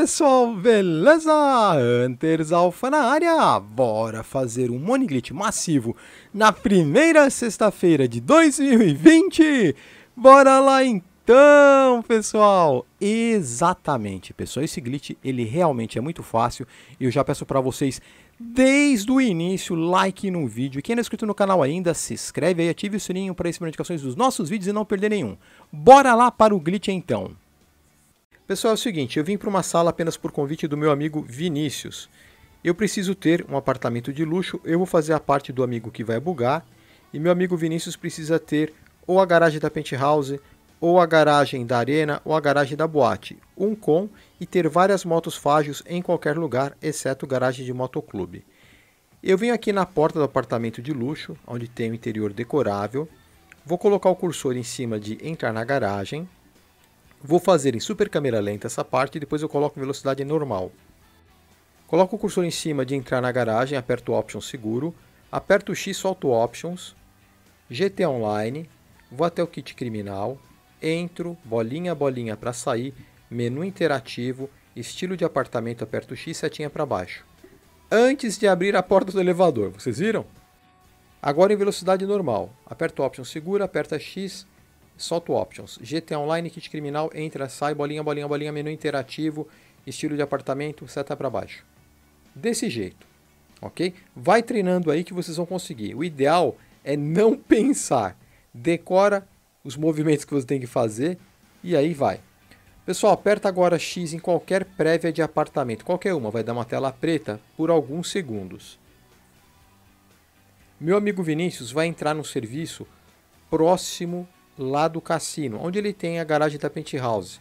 pessoal, beleza? Hunters Alpha na área! Bora fazer um Moniglit massivo na primeira sexta-feira de 2020? Bora lá então, pessoal! Exatamente, pessoal, esse glitch ele realmente é muito fácil e eu já peço para vocês desde o início, like no vídeo. Quem não é inscrito no canal ainda, se inscreve aí, ative o sininho para receber notificações dos nossos vídeos e não perder nenhum. Bora lá para o glitch então. Pessoal, é o seguinte, eu vim para uma sala apenas por convite do meu amigo Vinícius. Eu preciso ter um apartamento de luxo, eu vou fazer a parte do amigo que vai bugar, e meu amigo Vinícius precisa ter ou a garagem da penthouse, ou a garagem da arena, ou a garagem da boate, um com e ter várias motos fágios em qualquer lugar, exceto garagem de motoclube. Eu venho aqui na porta do apartamento de luxo, onde tem o interior decorável. Vou colocar o cursor em cima de entrar na garagem. Vou fazer em super câmera lenta essa parte e depois eu coloco em velocidade normal. Coloco o cursor em cima de entrar na garagem, aperto Option Seguro, aperto X, solto Options, GT Online, vou até o kit criminal, entro, bolinha bolinha para sair, menu interativo, estilo de apartamento, aperto X, setinha para baixo. Antes de abrir a porta do elevador, vocês viram? Agora em velocidade normal, aperto Option Segura, aperta X, Solta o Options. GTA Online, Kit Criminal, entra, sai, bolinha, bolinha, bolinha, menu interativo, estilo de apartamento, seta para baixo. Desse jeito, ok? Vai treinando aí que vocês vão conseguir. O ideal é não pensar. Decora os movimentos que você tem que fazer e aí vai. Pessoal, aperta agora X em qualquer prévia de apartamento, qualquer uma, vai dar uma tela preta por alguns segundos. Meu amigo Vinícius vai entrar no serviço próximo lá do cassino, onde ele tem a garagem da penthouse.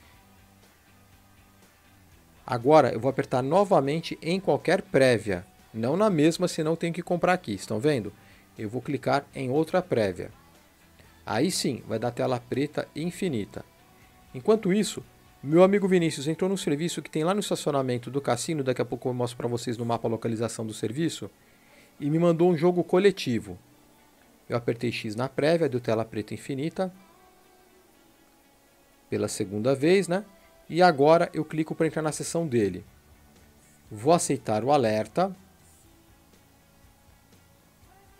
Agora eu vou apertar novamente em qualquer prévia, não na mesma, senão tenho que comprar aqui, estão vendo? Eu vou clicar em outra prévia. Aí sim, vai dar tela preta infinita. Enquanto isso, meu amigo Vinícius entrou no serviço que tem lá no estacionamento do cassino, daqui a pouco eu mostro para vocês no mapa a localização do serviço, e me mandou um jogo coletivo. Eu apertei X na prévia, deu tela preta infinita, pela segunda vez, né? E agora eu clico para entrar na sessão dele. Vou aceitar o alerta.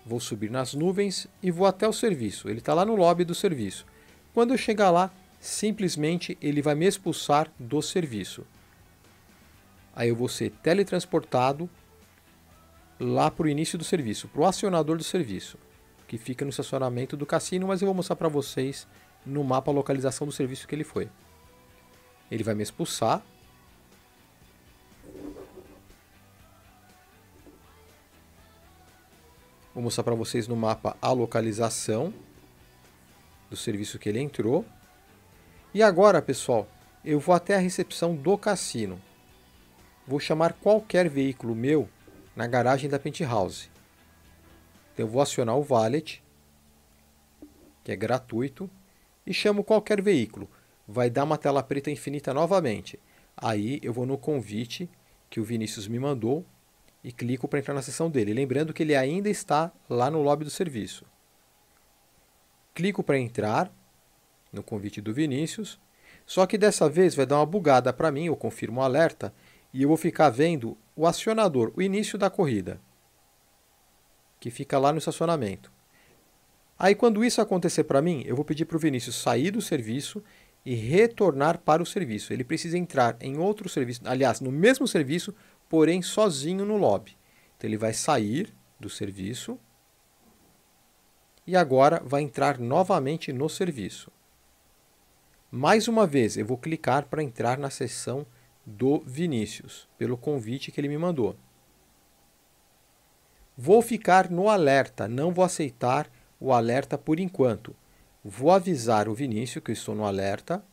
Vou subir nas nuvens e vou até o serviço. Ele está lá no lobby do serviço. Quando eu chegar lá, simplesmente ele vai me expulsar do serviço. Aí eu vou ser teletransportado lá para o início do serviço, para o acionador do serviço, que fica no estacionamento do cassino, mas eu vou mostrar para vocês no mapa a localização do serviço que ele foi. Ele vai me expulsar. Vou mostrar para vocês no mapa a localização do serviço que ele entrou. E agora, pessoal, eu vou até a recepção do cassino. Vou chamar qualquer veículo meu na garagem da Penthouse. Então, eu vou acionar o Valet, que é gratuito e chamo qualquer veículo. Vai dar uma tela preta infinita novamente. Aí eu vou no convite que o Vinícius me mandou e clico para entrar na seção dele. Lembrando que ele ainda está lá no lobby do serviço. Clico para entrar no convite do Vinícius. Só que dessa vez vai dar uma bugada para mim, eu confirmo o alerta e eu vou ficar vendo o acionador, o início da corrida, que fica lá no estacionamento. Aí quando isso acontecer para mim, eu vou pedir para o Vinícius sair do serviço e retornar para o serviço. Ele precisa entrar em outro serviço, aliás, no mesmo serviço, porém sozinho no lobby. Então ele vai sair do serviço e agora vai entrar novamente no serviço. Mais uma vez, eu vou clicar para entrar na sessão do Vinícius, pelo convite que ele me mandou. Vou ficar no alerta, não vou aceitar o alerta por enquanto. Vou avisar o Vinícius que eu estou no alerta.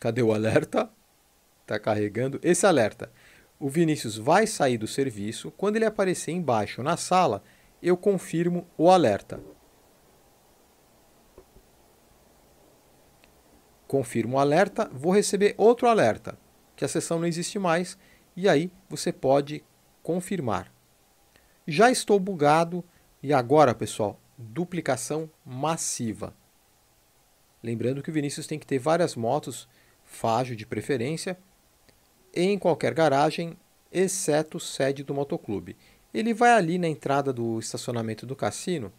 Cadê o alerta? Está carregando esse alerta. O Vinícius vai sair do serviço. Quando ele aparecer embaixo na sala, eu confirmo o alerta. Confirmo o alerta, vou receber outro alerta, que a sessão não existe mais, e aí você pode confirmar. Já estou bugado e agora, pessoal, duplicação massiva. Lembrando que o Vinícius tem que ter várias motos, Fágio de preferência, em qualquer garagem, exceto sede do motoclube. Ele vai ali na entrada do estacionamento do cassino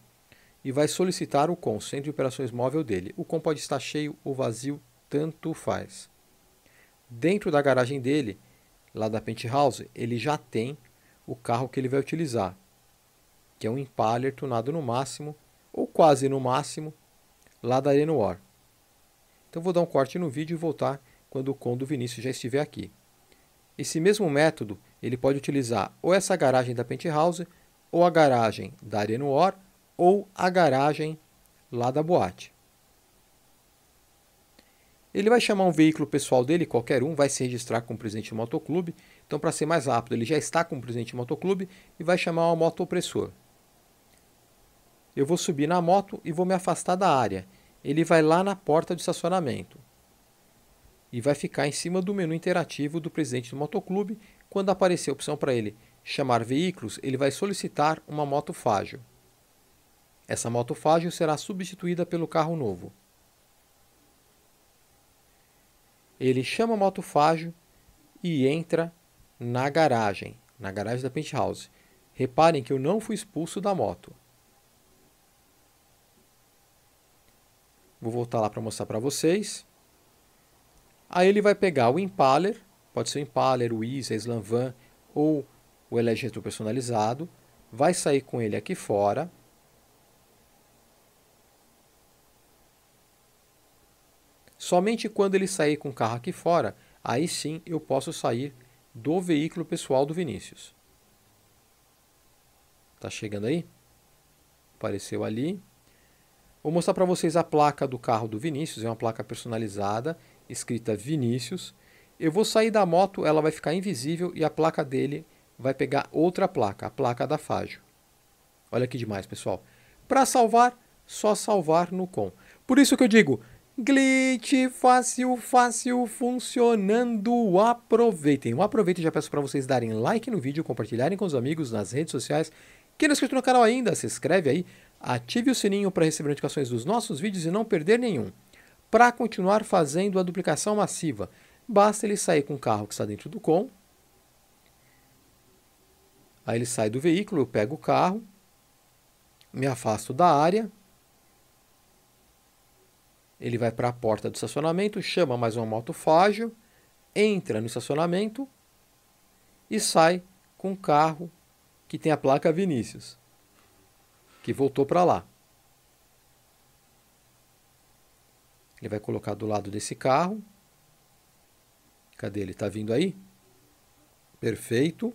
e vai solicitar o COM, Centro de Operações Móvel dele. O CON pode estar cheio ou vazio, tanto faz. Dentro da garagem dele, lá da penthouse, ele já tem o carro que ele vai utilizar, que é um Impaler tunado no máximo, ou quase no máximo, lá da Renoir. Então vou dar um corte no vídeo e voltar quando o Condo Vinícius já estiver aqui. Esse mesmo método ele pode utilizar ou essa garagem da Penthouse, ou a garagem da Renoir, ou a garagem lá da boate. Ele vai chamar um veículo pessoal dele, qualquer um, vai se registrar com o presidente do motoclube então, para ser mais rápido, ele já está com o presidente do motoclube e vai chamar uma moto opressor. Eu vou subir na moto e vou me afastar da área. Ele vai lá na porta de estacionamento e vai ficar em cima do menu interativo do presidente do motoclube. Quando aparecer a opção para ele chamar veículos, ele vai solicitar uma moto Fágil. Essa moto Fágil será substituída pelo carro novo. Ele chama a moto Fágil e entra na garagem, na garagem da penthouse. Reparem que eu não fui expulso da moto. Vou voltar lá para mostrar para vocês. Aí ele vai pegar o Impaler, pode ser o Impaler, o Easy, a Slanvan ou o LG Retro personalizado. Vai sair com ele aqui fora. Somente quando ele sair com o carro aqui fora, aí sim eu posso sair do veículo pessoal do Vinícius. Tá chegando aí? Apareceu ali. Vou mostrar para vocês a placa do carro do Vinícius, é uma placa personalizada, escrita Vinícius. Eu vou sair da moto, ela vai ficar invisível e a placa dele vai pegar outra placa, a placa da Fágio. Olha que demais, pessoal. Para salvar, só salvar no com. Por isso que eu digo, Glitch fácil, fácil, funcionando. Aproveitem. Um aproveitem, já peço para vocês darem like no vídeo, compartilharem com os amigos nas redes sociais. Quem não é inscrito no canal ainda, se inscreve aí, ative o sininho para receber notificações dos nossos vídeos e não perder nenhum. Para continuar fazendo a duplicação massiva, basta ele sair com o carro que está dentro do com. Aí ele sai do veículo, eu pego o carro, me afasto da área, ele vai para a porta do estacionamento, chama mais um moto-fágio, entra no estacionamento e sai com um carro que tem a placa Vinícius, que voltou para lá. Ele vai colocar do lado desse carro. Cadê ele? Está vindo aí? Perfeito.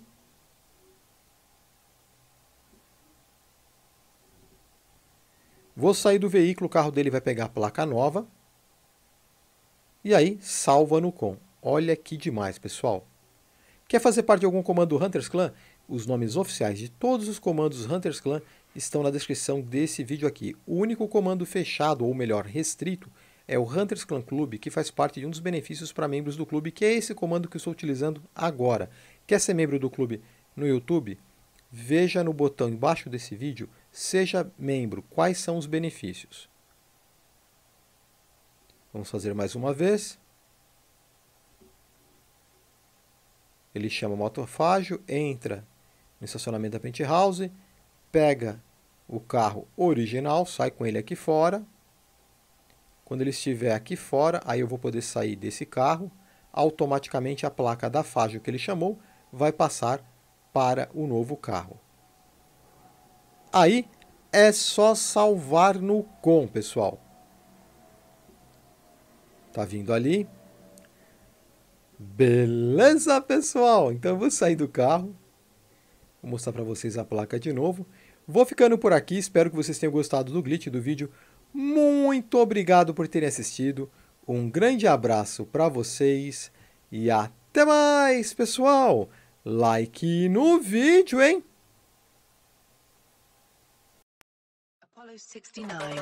Vou sair do veículo, o carro dele vai pegar a placa nova. E aí, salva no com. Olha que demais, pessoal. Quer fazer parte de algum comando Hunters Clan? Os nomes oficiais de todos os comandos Hunters Clan estão na descrição desse vídeo aqui. O único comando fechado, ou melhor, restrito, é o Hunters Clan Club, que faz parte de um dos benefícios para membros do clube, que é esse comando que eu estou utilizando agora. Quer ser membro do clube no YouTube? Veja no botão embaixo desse vídeo Seja membro, quais são os benefícios? Vamos fazer mais uma vez. Ele chama o motorfágio, entra no estacionamento da penthouse, pega o carro original, sai com ele aqui fora. Quando ele estiver aqui fora, aí eu vou poder sair desse carro. Automaticamente a placa da Fágio que ele chamou vai passar para o novo carro. Aí é só salvar no com, pessoal. Tá vindo ali. Beleza, pessoal? Então eu vou sair do carro. Vou mostrar para vocês a placa de novo. Vou ficando por aqui. Espero que vocês tenham gostado do glitch do vídeo. Muito obrigado por terem assistido. Um grande abraço para vocês e até mais, pessoal! Like no vídeo, hein? 69.